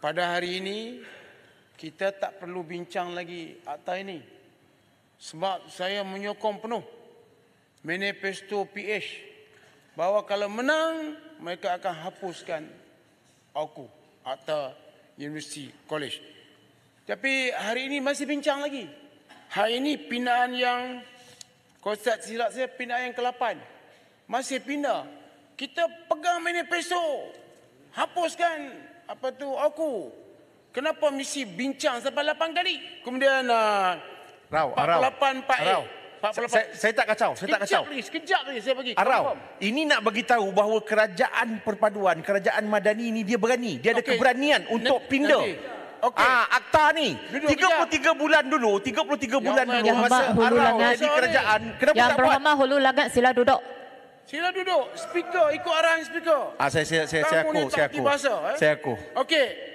Pada hari ini kita tak perlu bincang lagi akta ini. Sebab saya menyokong penuh manifesto PH bahawa kalau menang mereka akan hapuskan aku akta universiti college. Tapi hari ini masih bincang lagi. Hari ini pindaan yang kosat silap saya pindaan yang ke-8. Masih pindah. Kita pegang manifesto hapuskan apa tu aku kenapa mesti bincang sampai lapan kali kemudian uh, Rau, 48 Arau. 48 Arau. 48 Arau. Saya, saya tak kacau, saya tak kacau. Lagi, sekejap ni saya bagi. Arau, ini nak bagi tahu bahawa kerajaan perpaduan, kerajaan madani ini dia berani. Dia ada okay. keberanian untuk pindah. Okay. Ah, akta ni. Duduk 33 bulan dulu, 33 ya bulan ya dulu masa Arau jadi kerajaan. Kenapa yang tak hulu lagat sila duduk. Sila duduk. Speaker ikut arahan speaker. Ah saya saya saya, saya aku saya aku. Bahasa, eh? Saya aku. Okey.